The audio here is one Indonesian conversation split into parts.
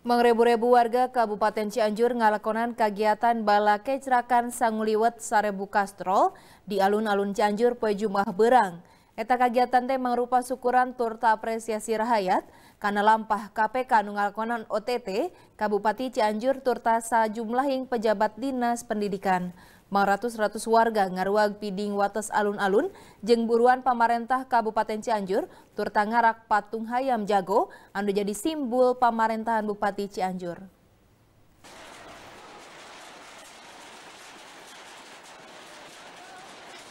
Mengrebu-rebu warga Kabupaten Cianjur ngalakonan kegiatan bala kecerakan Sanguliwet Sarebu Kastrol di alun-alun Cianjur poe Jumah Berang. Eta kegiatan teh mengrupa syukuran turta apresiasi rahayat karena lampah KPK ngalakonan OTT Kabupaten Cianjur turta sajumlahing pejabat dinas pendidikan. Maratus-ratus warga ngaruag piding wates alun-alun jeng buruan pamarentah Kabupaten Cianjur tur patung hayam jago anu jadi simbol pemerintahan Bupati Cianjur.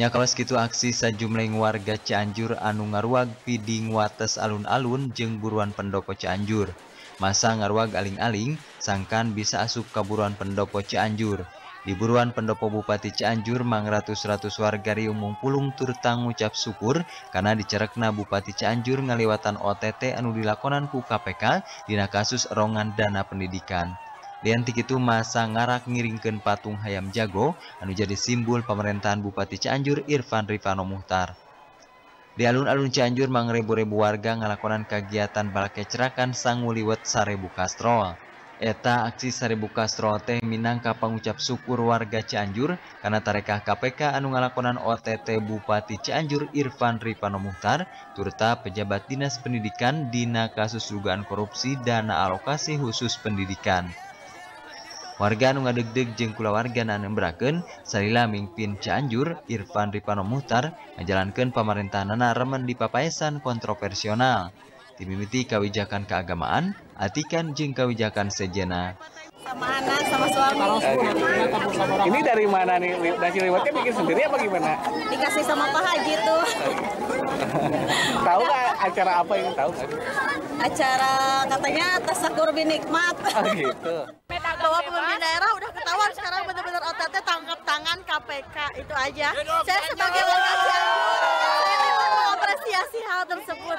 Ya kalau segitu aksi sejumlah warga Cianjur anu ngaruag piding wates alun-alun jeng buruan pendopo Cianjur. Masa ngaruag aling-aling sangkan bisa asup kaburuan pendopo Cianjur. Di buruan pendopo Bupati Cianjur mang ratus-ratus warga riung Pulung Turtang ngucap syukur karena dicerekna Bupati Cianjur ngaliwatan OTT anu dilakonan ku KPK dina kasus rongan dana pendidikan. Diantik itu masa ngarak ngiringkan patung hayam jago anu jadi simbol pemerintahan Bupati Cianjur Irfan Rifano Muhtar. Di alun-alun Cianjur mang ribu-ribu warga ngelakonan kegiatan balak kecerakan sang wuliwet sarebu kastrol. Eta aksi Saribu Kastro teh minangka ucap syukur warga Cianjur karena tarekah KPK anu ngalakonan OTT Bupati Cianjur Irfan Ripano Muhtar turta pejabat dinas pendidikan dina kasus dugaan korupsi dana alokasi khusus pendidikan. Warga anu ngadeg-deg jengkula warga anu beraken salila mingpin Cianjur Irfan Ripano Muhtar pemerintahan pamarentahannana remen di papaesan kontroversional. Timimiti kawijakan keagamaan, atikan jeng kawijakan sejena. Sama anak, sama suami. Ini dari mana nih? Nasi lewatnya bikin sendiri apa gimana? Dikasih sama Pak Haji tuh. tahu nggak acara apa yang Tahu nggak? Acara katanya tasakur binikmat. Oh gitu. Bahwa pemimpin daerah udah ketahuan sekarang benar-benar ott tangkap tangan KPK itu aja. Saya sebagai warga saya mengapresiasi hal tersebut.